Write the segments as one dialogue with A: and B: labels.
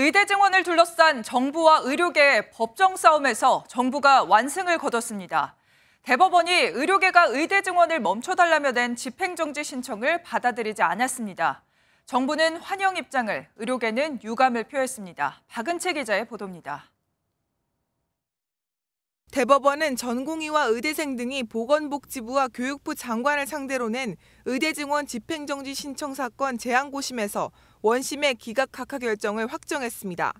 A: 의대 증원을 둘러싼 정부와 의료계의 법정 싸움에서 정부가 완승을 거뒀습니다. 대법원이 의료계가 의대 증원을 멈춰달라며 낸 집행정지 신청을 받아들이지 않았습니다. 정부는 환영 입장을, 의료계는 유감을 표했습니다. 박은채 기자의 보도입니다.
B: 대법원은 전공의와 의대생 등이 보건복지부와 교육부 장관을 상대로 낸 의대 증원 집행정지 신청 사건 재항고심에서 원심의 기각 각하 결정을 확정했습니다.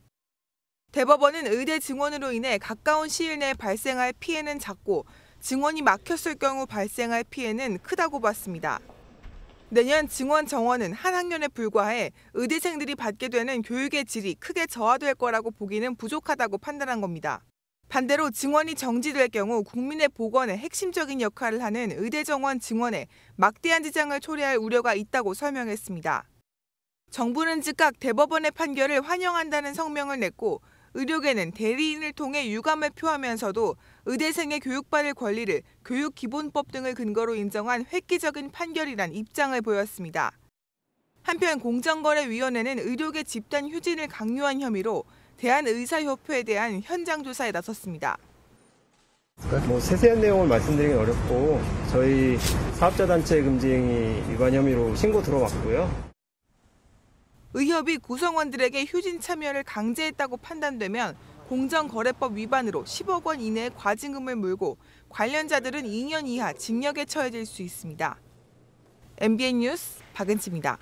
B: 대법원은 의대 증원으로 인해 가까운 시일 내에 발생할 피해는 작고 증원이 막혔을 경우 발생할 피해는 크다고 봤습니다. 내년 증원 정원은 한 학년에 불과해 의대생들이 받게 되는 교육의 질이 크게 저하될 거라고 보기는 부족하다고 판단한 겁니다. 반대로 증원이 정지될 경우 국민의 보건에 핵심적인 역할을 하는 의대 정원 증원에 막대한 지장을 초래할 우려가 있다고 설명했습니다. 정부는 즉각 대법원의 판결을 환영한다는 성명을 냈고 의료계는 대리인을 통해 유감을 표하면서도 의대생의 교육받을 권리를 교육기본법 등을 근거로 인정한 획기적인 판결이란 입장을 보였습니다. 한편 공정거래위원회는 의료계 집단 휴진을 강요한 혐의로 대한의사협회에 대한 현장 조사에 나섰습니다.
C: 그러니까 뭐 세세한 내용을 말씀드리기 어렵고 저희 사업자 단체 금지행위 위반 혐의로 신고 들어왔고요.
B: 의협이 구성원들에게 휴진 참여를 강제했다고 판단되면 공정거래법 위반으로 10억 원이내 과징금을 물고 관련자들은 2년 이하 징역에 처해질 수 있습니다. MBN 뉴스 박은치입니다.